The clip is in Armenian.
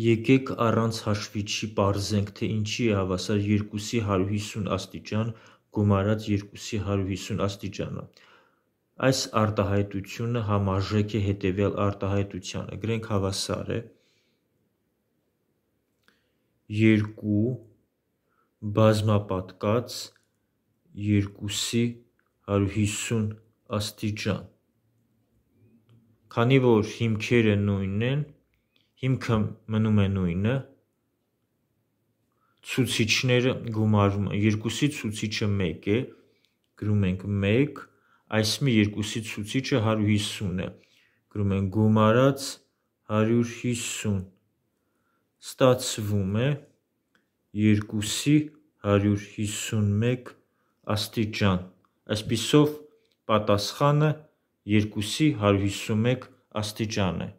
Եկեք առանց հաշվիչի պարզենք, թե ինչի է հավասար երկուսի հարյուհիսուն աստիճան գումարած երկուսի հարյուհիսուն աստիճանը: Այս արտահայտությունը համարժեք է հետևյալ արտահայտությանը. գրենք հավասար է 2 բազմապատկած 2-ի 150 աստիճան: Քանի որ հիմքերը նույնն են հիմքը մնում է նույնը ցուցիչները գումարում երկուսի ցուցիչը 1 է գրում ենք 1 այս մի երկուսի ցուցիչը 150 է գրում ենք գումարած 150 ստացվում է 2-ի 151 աստիճան այսписով պատասխանը 2-ի 151 աստիճան է